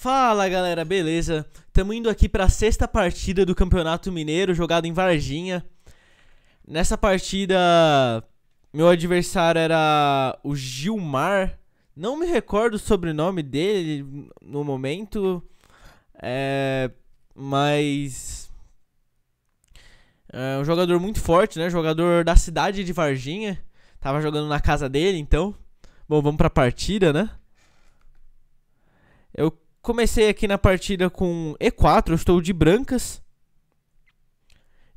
Fala galera, beleza? Estamos indo aqui para a sexta partida do Campeonato Mineiro, jogado em Varginha. Nessa partida, meu adversário era o Gilmar. Não me recordo o sobrenome dele no momento, é, mas é um jogador muito forte, né? Jogador da cidade de Varginha. Tava jogando na casa dele, então. Bom, vamos para a partida, né? Eu Comecei aqui na partida com E4, eu estou de brancas.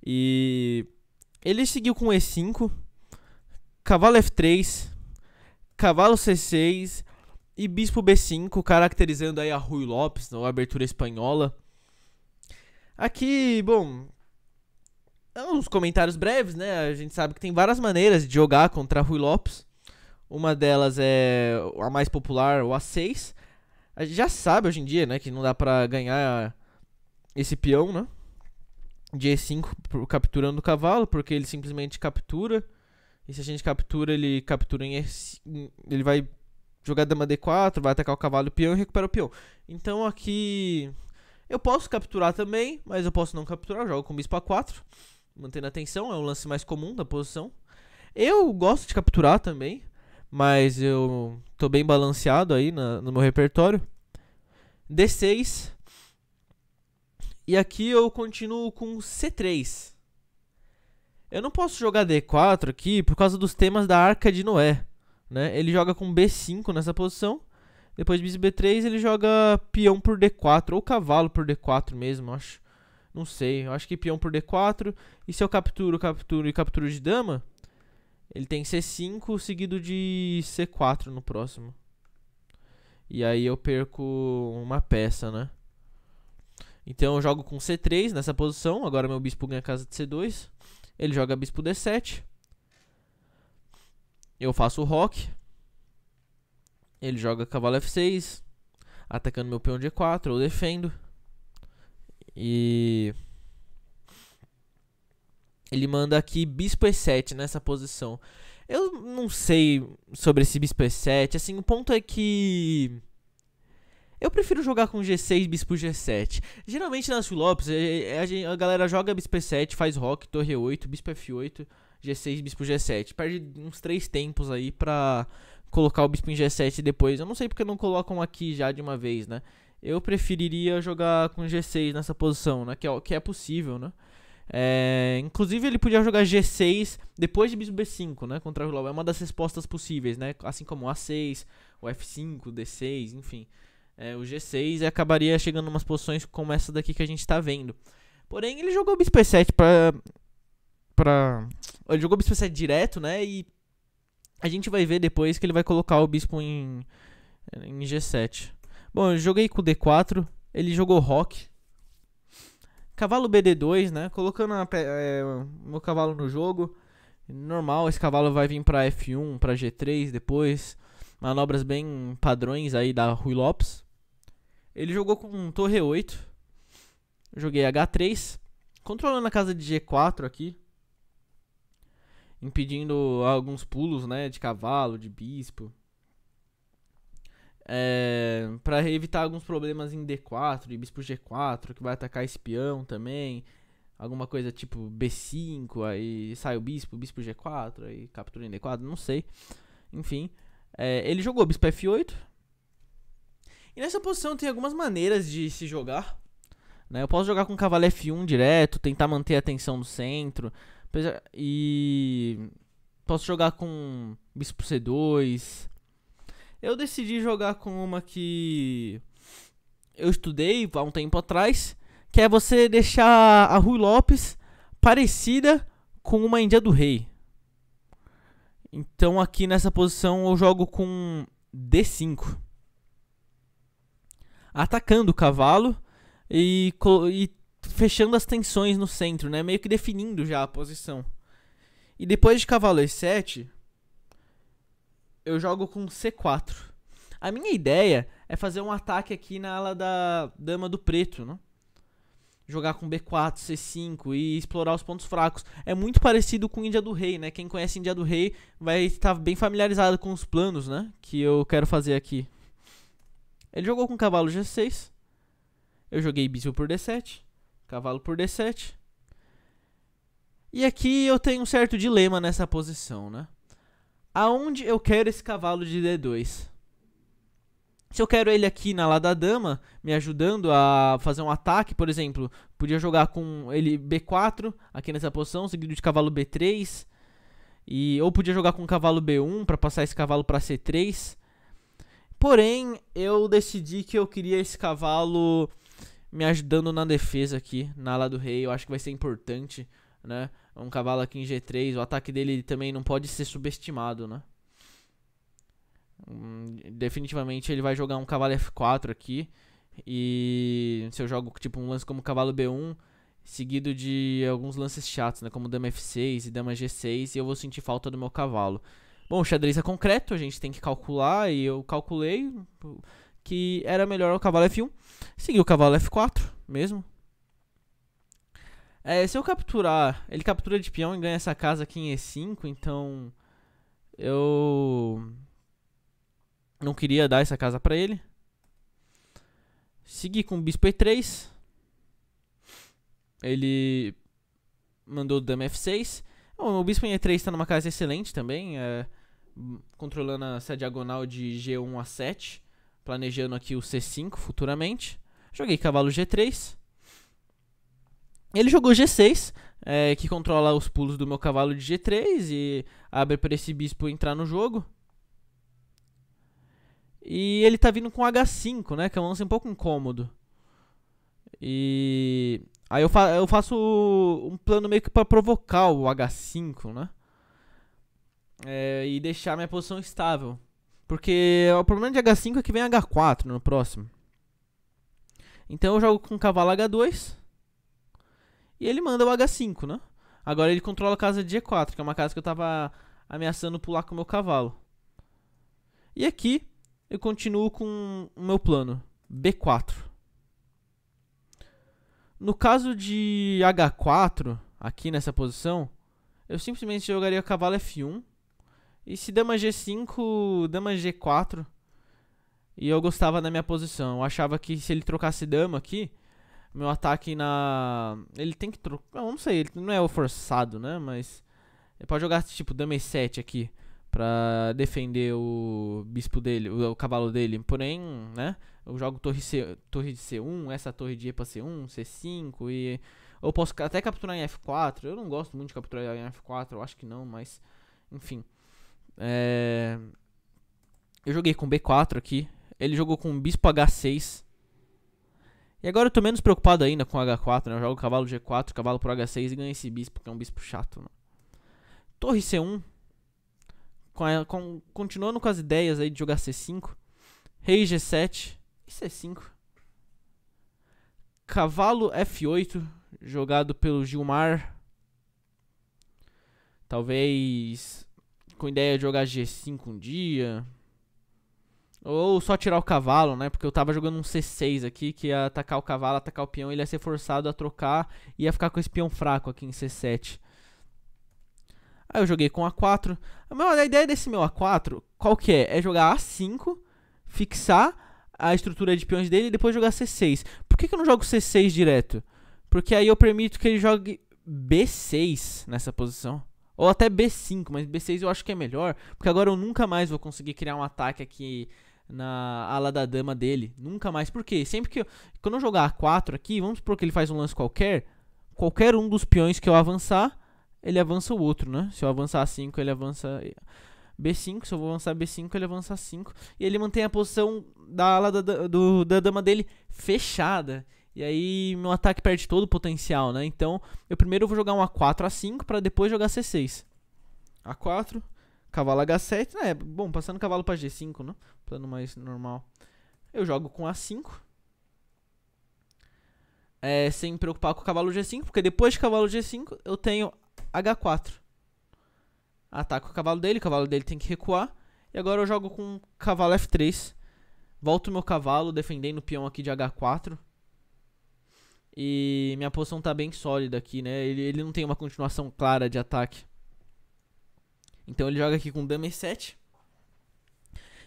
E ele seguiu com E5, cavalo F3, cavalo C6 e bispo B5, caracterizando aí a Rui Lopes, na abertura espanhola. Aqui, bom, é uns comentários breves, né? A gente sabe que tem várias maneiras de jogar contra Rui Lopes. Uma delas é a mais popular, o A6, a gente já sabe hoje em dia, né, que não dá pra ganhar esse peão, né? De E5 capturando o cavalo, porque ele simplesmente captura. E se a gente captura, ele captura em E5, Ele vai jogar dama D4, vai atacar o cavalo o peão e recupera o peão. Então aqui. Eu posso capturar também, mas eu posso não capturar. Eu jogo com bispo A4, mantendo a atenção, é um lance mais comum da posição. Eu gosto de capturar também, mas eu tô bem balanceado aí na, no meu repertório. D6. E aqui eu continuo com C3. Eu não posso jogar D4 aqui por causa dos temas da Arca de Noé. Né? Ele joga com B5 nessa posição. Depois de B3 ele joga peão por D4 ou cavalo por D4 mesmo, acho. Não sei, eu acho que peão por D4. E se eu capturo, capturo e capturo de dama, ele tem C5 seguido de C4 no próximo. E aí eu perco uma peça, né? Então eu jogo com C3 nessa posição. Agora meu bispo ganha casa de C2. Ele joga bispo D7. Eu faço o rock. Ele joga cavalo F6. Atacando meu peão de e 4 Eu defendo. E... Ele manda aqui bispo e7 nessa posição. Eu não sei sobre esse bispo e7. Assim, o ponto é que... Eu prefiro jogar com G6, bispo G7. Geralmente nas filops, é, é, a galera joga bispo E7, faz rock, torre 8, bispo F8, G6, bispo G7. Perde uns três tempos aí pra colocar o bispo em G7 depois. Eu não sei porque não colocam aqui já de uma vez, né? Eu preferiria jogar com G6 nessa posição, né? Que é, que é possível, né? É, inclusive, ele podia jogar G6 depois de bispo B5, né? Contra o Lau. É uma das respostas possíveis, né? Assim como o A6, o F5, o D6, enfim. É, o G6 e acabaria chegando em umas posições como essa daqui que a gente está vendo. Porém, ele jogou bispo E7 pra... pra... Ele jogou bispo E7 direto, né? E a gente vai ver depois que ele vai colocar o bispo em, em G7. Bom, eu joguei com D4. Ele jogou Rock. Cavalo BD2, né? Colocando a, é, meu cavalo no jogo. Normal, esse cavalo vai vir pra F1, pra G3 depois. Manobras bem padrões aí da Rui Lopes. Ele jogou com torre 8. Joguei H3. Controlando a casa de G4 aqui. Impedindo alguns pulos, né? De cavalo, de bispo. É, para evitar alguns problemas em D4 e bispo G4, que vai atacar espião também. Alguma coisa tipo B5, aí sai o bispo, bispo G4, aí captura em D4, não sei. Enfim, é, ele jogou bispo F8. E nessa posição tem algumas maneiras de se jogar. Né? Eu posso jogar com cavalo F1 direto, tentar manter a atenção no centro. E posso jogar com bispo C2, eu decidi jogar com uma que eu estudei há um tempo atrás, que é você deixar a Rui Lopes parecida com uma Índia do Rei. Então aqui nessa posição eu jogo com D5. Atacando o cavalo e, e fechando as tensões no centro, né? Meio que definindo já a posição. E depois de cavalo E7, eu jogo com C4. A minha ideia é fazer um ataque aqui na ala da dama do preto, né? Jogar com B4, C5 e explorar os pontos fracos. É muito parecido com Índia do Rei, né? Quem conhece Índia do Rei vai estar bem familiarizado com os planos, né? Que eu quero fazer aqui. Ele jogou com cavalo G6. Eu joguei bispo por D7. Cavalo por D7. E aqui eu tenho um certo dilema nessa posição, né? aonde eu quero esse cavalo de D2. Se eu quero ele aqui na lada dama, me ajudando a fazer um ataque, por exemplo, podia jogar com ele B4 aqui nessa posição, seguido de cavalo B3, e ou podia jogar com cavalo B1 para passar esse cavalo para C3. Porém, eu decidi que eu queria esse cavalo me ajudando na defesa aqui, na ala do rei, eu acho que vai ser importante, né? um cavalo aqui em G3. O ataque dele também não pode ser subestimado, né? Hum, definitivamente ele vai jogar um cavalo F4 aqui. E se eu jogo tipo um lance como cavalo B1, seguido de alguns lances chatos, né? Como dama F6 e dama G6, e eu vou sentir falta do meu cavalo. Bom, o xadrez é concreto, a gente tem que calcular, e eu calculei que era melhor o cavalo F1. Segui o cavalo F4 mesmo, é, se eu capturar, ele captura de peão e ganha essa casa aqui em E5, então eu não queria dar essa casa para ele. Segui com o bispo E3. Ele mandou o dama F6. O bispo em E3 está numa casa excelente também, é, controlando essa diagonal de G1 a 7, planejando aqui o C5 futuramente. Joguei cavalo G3. Ele jogou G6, é, que controla os pulos do meu cavalo de G3 e abre para esse bispo entrar no jogo. E ele tá vindo com H5, né? Que é um lance um pouco incômodo. E aí eu, fa eu faço um plano meio que para provocar o H5, né? É, e deixar minha posição estável. Porque é, o problema de H5 é que vem H4 no próximo. Então eu jogo com cavalo H2. E ele manda o H5, né? Agora ele controla a casa de G4, que é uma casa que eu tava ameaçando pular com o meu cavalo. E aqui eu continuo com o meu plano, B4. No caso de H4, aqui nessa posição, eu simplesmente jogaria cavalo F1. E se dama G5, dama G4. E eu gostava da minha posição. Eu achava que se ele trocasse dama aqui, meu ataque na. Ele tem que trocar. Não sei, ele não é o forçado, né? Mas. Ele pode jogar tipo Dame 7 aqui. Pra defender o bispo dele, o, o cavalo dele. Porém, né? Eu jogo torre, C, torre de C1, essa torre de E pra C1, C5 e. Eu posso até capturar em F4. Eu não gosto muito de capturar em F4, eu acho que não, mas. Enfim. É... Eu joguei com B4 aqui. Ele jogou com Bispo H6. E agora eu tô menos preocupado ainda com H4, né? Eu jogo cavalo G4, cavalo pro H6 e ganho esse bispo, que é um bispo chato, Torre C1. Com a, com, continuando com as ideias aí de jogar C5. Rei G7 e C5. Cavalo F8, jogado pelo Gilmar. Talvez com ideia de jogar G5 um dia. Ou só tirar o cavalo, né? Porque eu tava jogando um C6 aqui, que ia atacar o cavalo, atacar o peão, ele ia ser forçado a trocar e ia ficar com esse peão fraco aqui em C7. Aí eu joguei com A4. A ideia desse meu A4, qual que é? É jogar A5, fixar a estrutura de peões dele e depois jogar C6. Por que, que eu não jogo C6 direto? Porque aí eu permito que ele jogue B6 nessa posição. Ou até B5, mas B6 eu acho que é melhor. Porque agora eu nunca mais vou conseguir criar um ataque aqui na ala da dama dele. Nunca mais. Porque sempre que eu, quando eu jogar A4 aqui, vamos supor que ele faz um lance qualquer. Qualquer um dos peões que eu avançar, ele avança o outro, né? Se eu avançar A5, ele avança B5. Se eu vou avançar B5, ele avança A5. E ele mantém a posição da ala da, do, da dama dele fechada. E aí meu ataque perde todo o potencial, né? Então eu primeiro vou jogar um A4, A5 para depois jogar C6. A4, Cavalo H7, né? Bom, passando cavalo pra G5, né? Plano mais normal. Eu jogo com A5. É, sem me preocupar com o cavalo G5, porque depois de cavalo G5 eu tenho H4. Ataco o cavalo dele, o cavalo dele tem que recuar. E agora eu jogo com cavalo F3. Volto o meu cavalo, defendendo o peão aqui de H4. E minha posição tá bem sólida aqui, né? Ele, ele não tem uma continuação clara de ataque. Então ele joga aqui com dama e7.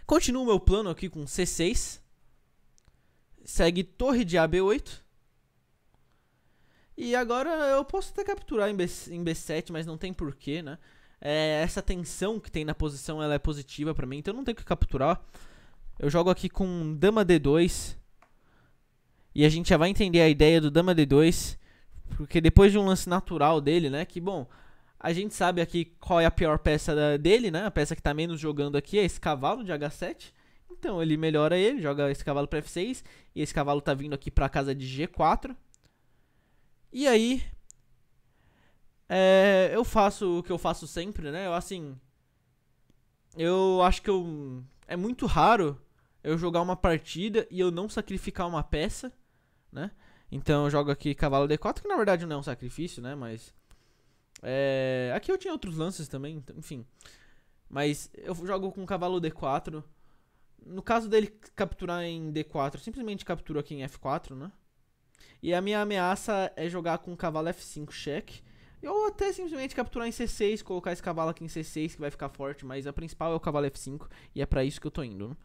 Continua o meu plano aqui com c6. Segue torre de ab8. E agora eu posso até capturar em, B, 7 mas não tem porquê, né? É, essa tensão que tem na posição ela é positiva para mim, então eu não tenho que capturar. Eu jogo aqui com dama d2. E a gente já vai entender a ideia do dama d2, porque depois de um lance natural dele, né, que bom, a gente sabe aqui qual é a pior peça dele, né? A peça que tá menos jogando aqui é esse cavalo de H7. Então ele melhora ele, joga esse cavalo para F6 e esse cavalo tá vindo aqui para casa de G4. E aí é, eu faço o que eu faço sempre, né? Eu assim, eu acho que eu é muito raro eu jogar uma partida e eu não sacrificar uma peça, né? Então eu jogo aqui cavalo D4, que na verdade não é um sacrifício, né? Mas é, aqui eu tinha outros lances também, então, enfim. Mas eu jogo com cavalo D4. No caso dele capturar em D4, simplesmente capturo aqui em F4, né? E a minha ameaça é jogar com cavalo F5 cheque. Ou até simplesmente capturar em C6, colocar esse cavalo aqui em C6 que vai ficar forte, mas a principal é o cavalo F5 e é para isso que eu tô indo. Né?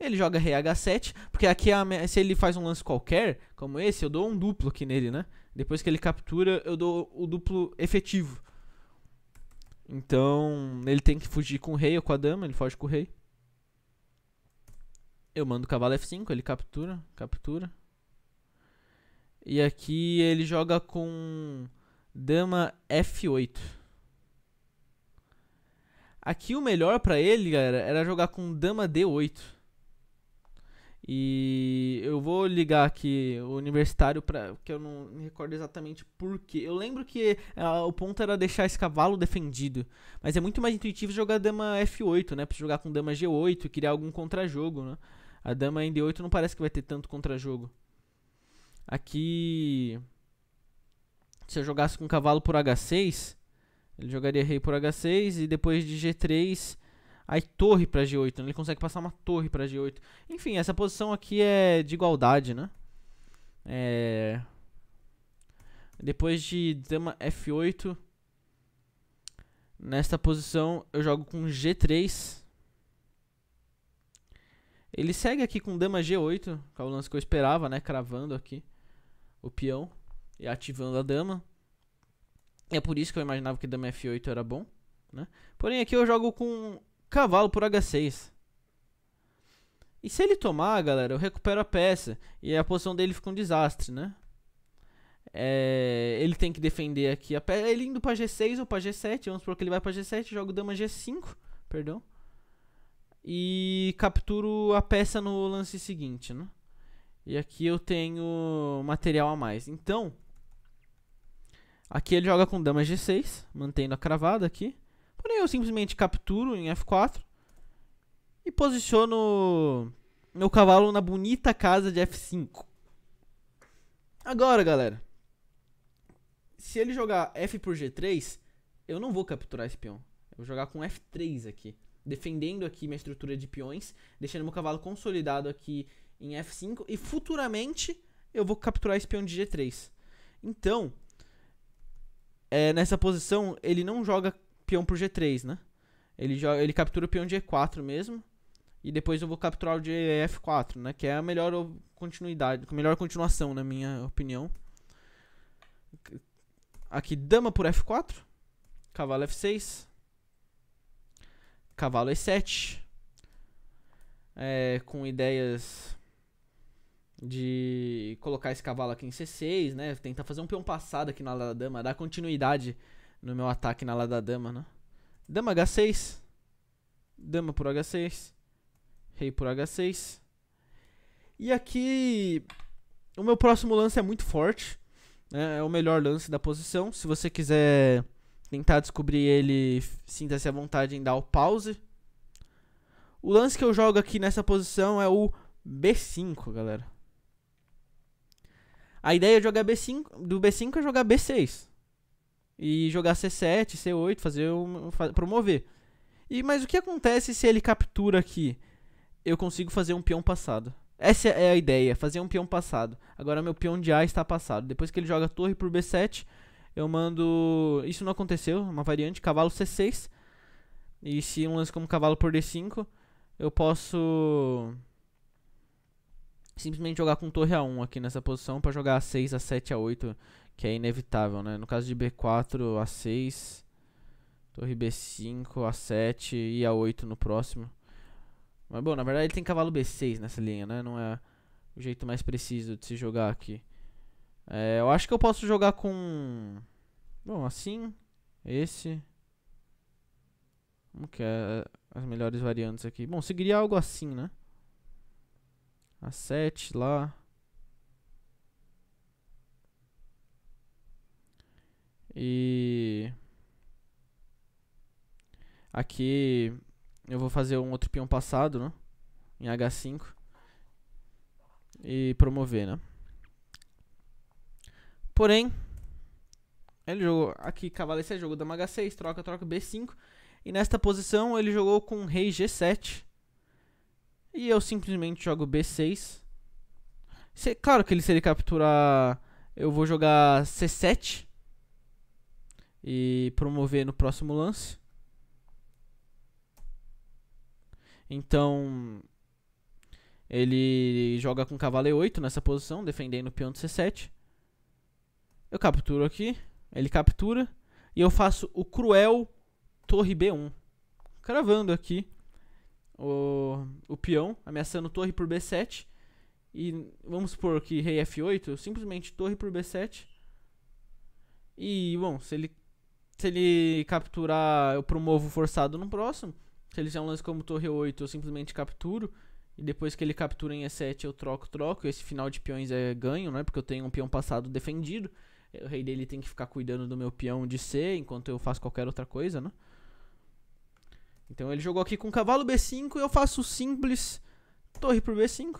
Ele joga rei H7, porque aqui se ele faz um lance qualquer, como esse, eu dou um duplo aqui nele, né? Depois que ele captura, eu dou o duplo efetivo. Então, ele tem que fugir com o rei ou com a dama, ele foge com o rei. Eu mando o cavalo F5, ele captura, captura. E aqui ele joga com dama F8. Aqui o melhor para ele, galera, era jogar com dama D8. E eu vou ligar aqui o universitário para que eu não me recordo exatamente por que Eu lembro que é, o ponto era deixar esse cavalo defendido, mas é muito mais intuitivo jogar dama F8, né? Para jogar com dama G8 e criar algum contrajogo, né? A dama em D8 não parece que vai ter tanto contrajogo. Aqui se eu jogasse com cavalo por H6, ele jogaria rei por H6 e depois de G3 Aí torre para G8, né? ele consegue passar uma torre para G8. Enfim, essa posição aqui é de igualdade, né? É... Depois de dama F8, nesta posição eu jogo com G3. Ele segue aqui com dama G8, que é o lance que eu esperava, né? Cravando aqui o peão e ativando a dama. É por isso que eu imaginava que dama F8 era bom, né? Porém aqui eu jogo com cavalo por H6. E se ele tomar, galera, eu recupero a peça. E a posição dele fica um desastre, né? É, ele tem que defender aqui a peça. Ele indo pra G6 ou pra G7. Vamos supor que ele vai pra G7, joga o dama G5. Perdão. E capturo a peça no lance seguinte, né? E aqui eu tenho material a mais. Então, aqui ele joga com dama G6, mantendo a cravada aqui eu simplesmente capturo em F4 e posiciono meu cavalo na bonita casa de F5. Agora, galera, se ele jogar F por G3, eu não vou capturar esse peão. Eu vou jogar com F3 aqui, defendendo aqui minha estrutura de peões, deixando meu cavalo consolidado aqui em F5 e futuramente eu vou capturar esse peão de G3. Então, é, nessa posição, ele não joga peão pro G3, né? Ele, joga, ele captura o peão de E4 mesmo. E depois eu vou capturar o de F4, né? Que é a melhor continuidade, a melhor continuação, na minha opinião. Aqui, dama por F4. Cavalo F6. Cavalo E7. É, com ideias de colocar esse cavalo aqui em C6, né? Tentar fazer um peão passado aqui na dama, dar continuidade no meu ataque na lá da dama, né? Dama H6. Dama por H6. Rei por H6. E aqui o meu próximo lance é muito forte. Né? É o melhor lance da posição. Se você quiser tentar descobrir ele, sinta-se à vontade em dar o pause. O lance que eu jogo aqui nessa posição é o B5, galera. A ideia de jogar B5, do B5 é jogar B6 e jogar C7, C8, fazer um, promover. E mas o que acontece se ele captura aqui? Eu consigo fazer um peão passado. Essa é a ideia, fazer um peão passado. Agora meu peão de A está passado. Depois que ele joga torre por B7, eu mando, isso não aconteceu, uma variante cavalo C6. E se um lance como cavalo por D5, eu posso simplesmente jogar com torre A1 aqui nessa posição para jogar A6, A7, A8 que é inevitável, né? No caso de B4 a 6, torre B5 a 7 e a 8 no próximo. Mas bom, na verdade ele tem cavalo B6 nessa linha, né? Não é o jeito mais preciso de se jogar aqui. É, eu acho que eu posso jogar com... Bom, assim, esse... Como que é, é as melhores variantes aqui? Bom, seguiria algo assim, né? A 7 lá... E aqui eu vou fazer um outro peão passado, né? Em H5 e promover, né? Porém, ele jogou aqui cavalo C, é jogou dama H6, troca, troca B5. E nesta posição ele jogou com rei G7. E eu simplesmente jogo B6. Se, claro que ele se ele capturar, eu vou jogar C7 e promover no próximo lance. Então, ele joga com cavalo E8 nessa posição, defendendo o peão de C7. Eu capturo aqui, ele captura, e eu faço o cruel torre B1. Cravando aqui o, o peão, ameaçando torre por B7. E vamos supor que rei F8, simplesmente torre por B7. E, bom, se ele se ele capturar, eu promovo forçado no próximo. Se ele fizer é um lance como torre 8, eu simplesmente capturo. E depois que ele captura em E7, eu troco, troco. Esse final de peões é ganho, né? Porque eu tenho um peão passado defendido. É, o rei dele tem que ficar cuidando do meu peão de C enquanto eu faço qualquer outra coisa, né? Então ele jogou aqui com cavalo B5 e eu faço simples torre pro B5.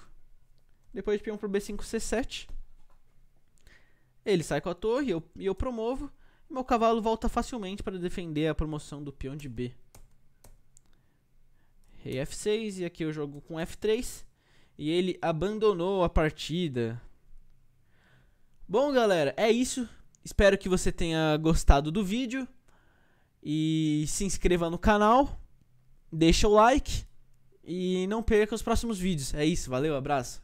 Depois de peão pro B5, C7. Ele sai com a torre e eu, eu promovo. Meu cavalo volta facilmente para defender a promoção do peão de B. Rei F6 e aqui eu jogo com F3. E ele abandonou a partida. Bom, galera, é isso. Espero que você tenha gostado do vídeo. E se inscreva no canal. Deixa o like. E não perca os próximos vídeos. É isso, valeu, abraço.